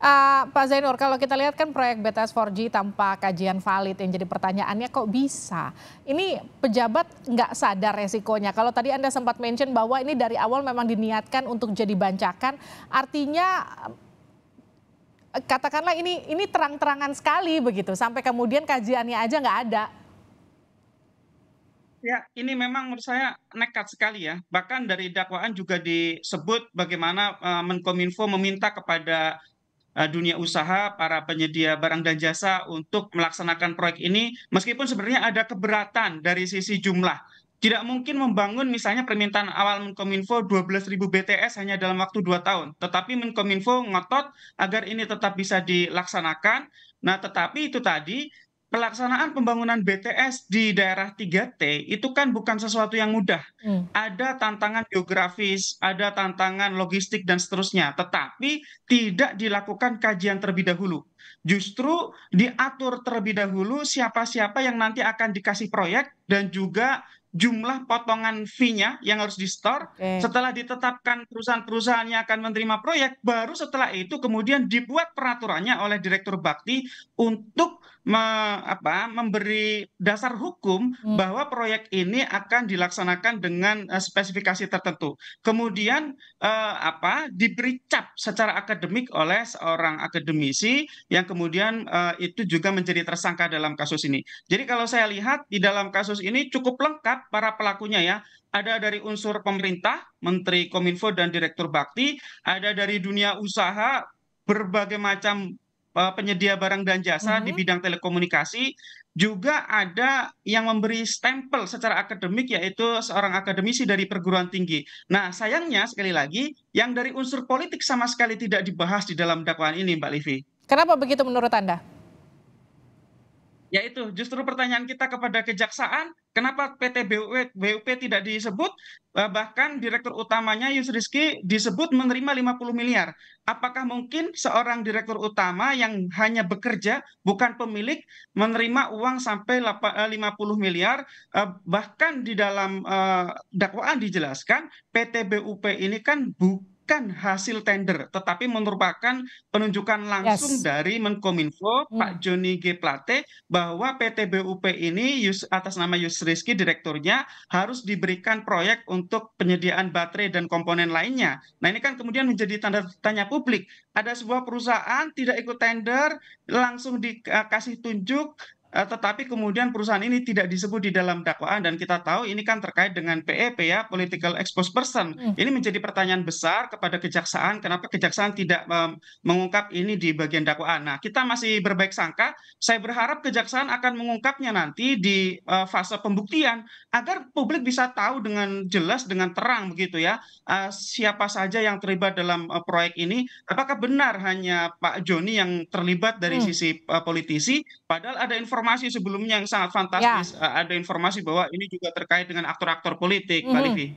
Uh, Pak Zainur, kalau kita lihat kan proyek BTS 4G tanpa kajian valid yang jadi pertanyaannya kok bisa? Ini pejabat nggak sadar resikonya. Kalau tadi Anda sempat mention bahwa ini dari awal memang diniatkan untuk jadi bancakan, artinya katakanlah ini ini terang-terangan sekali begitu, sampai kemudian kajiannya aja nggak ada. Ya, ini memang menurut saya nekat sekali ya. Bahkan dari dakwaan juga disebut bagaimana uh, Menkominfo meminta kepada Eh, dunia usaha, para penyedia barang dan jasa untuk melaksanakan proyek ini, meskipun sebenarnya ada keberatan dari sisi jumlah. Tidak mungkin membangun misalnya permintaan awal Menkominfo 12.000 BTS hanya dalam waktu 2 tahun. Tetapi Menkominfo ngotot agar ini tetap bisa dilaksanakan. Nah tetapi itu tadi pelaksanaan pembangunan BTS di daerah 3T itu kan bukan sesuatu yang mudah. Hmm. Ada tantangan geografis, ada tantangan logistik dan seterusnya, tetapi tidak dilakukan kajian terlebih dahulu. Justru diatur terlebih dahulu siapa-siapa yang nanti akan dikasih proyek dan juga jumlah potongan fee-nya yang harus di-store. Okay. Setelah ditetapkan perusahaan perusahaan yang akan menerima proyek, baru setelah itu kemudian dibuat peraturannya oleh Direktur Bakti untuk me, apa, memberi dasar hukum hmm. bahwa proyek ini akan dilaksanakan dengan uh, spesifikasi tertentu. Kemudian uh, apa diberi cap secara akademik oleh seorang akademisi yang kemudian uh, itu juga menjadi tersangka dalam kasus ini. Jadi kalau saya lihat di dalam kasus ini cukup lengkap para pelakunya ya. Ada dari unsur pemerintah, Menteri Kominfo dan Direktur Bakti, ada dari dunia usaha, berbagai macam e, penyedia barang dan jasa mm -hmm. di mhm. bidang telekomunikasi, juga ada yang memberi stempel secara akademik yaitu seorang akademisi dari perguruan tinggi. Nah, sayangnya sekali lagi yang dari unsur politik sama sekali tidak dibahas di dalam dakwaan ini, Mbak Livi. Kenapa begitu menurut Anda? yaitu justru pertanyaan kita kepada kejaksaan kenapa PT BUP tidak disebut eh, bahkan direktur utamanya Yus Rizky disebut menerima 50 miliar apakah mungkin seorang direktur utama yang hanya bekerja bukan pemilik menerima uang sampai 50 eh, miliar eh, bahkan di dalam dakwaan dijelaskan PT BUP ini kan bukan bukan hasil tender, tetapi merupakan penunjukan langsung yes. dari Menkominfo hmm. Pak Joni G Plate bahwa PT BUP ini atas nama Yus Rizky direkturnya harus diberikan proyek untuk penyediaan baterai dan komponen lainnya. Nah ini kan kemudian menjadi tanda tanya publik. Ada sebuah perusahaan tidak ikut tender, langsung dikasih tunjuk Eh, tetapi kemudian perusahaan ini tidak disebut di dalam dakwaan dan kita tahu ini kan terkait dengan PEP e ya political exposed person. Hmm. Ini menjadi pertanyaan besar kepada kejaksaan kenapa kejaksaan tidak um, mengungkap ini di bagian dakwaan. Nah, kita masih berbaik sangka. Saya berharap kejaksaan akan mengungkapnya nanti di uh, fase pembuktian agar publik bisa tahu dengan jelas dengan terang begitu ya uh, siapa saja yang terlibat dalam uh, proyek ini. Apakah benar hanya Pak Joni yang terlibat dari hmm. sisi uh, politisi padahal ada informasi informasi sebelumnya yang sangat ya. fantastis. Eh, ada informasi bahwa ini juga terkait dengan aktor-aktor politik, Mbak Livi.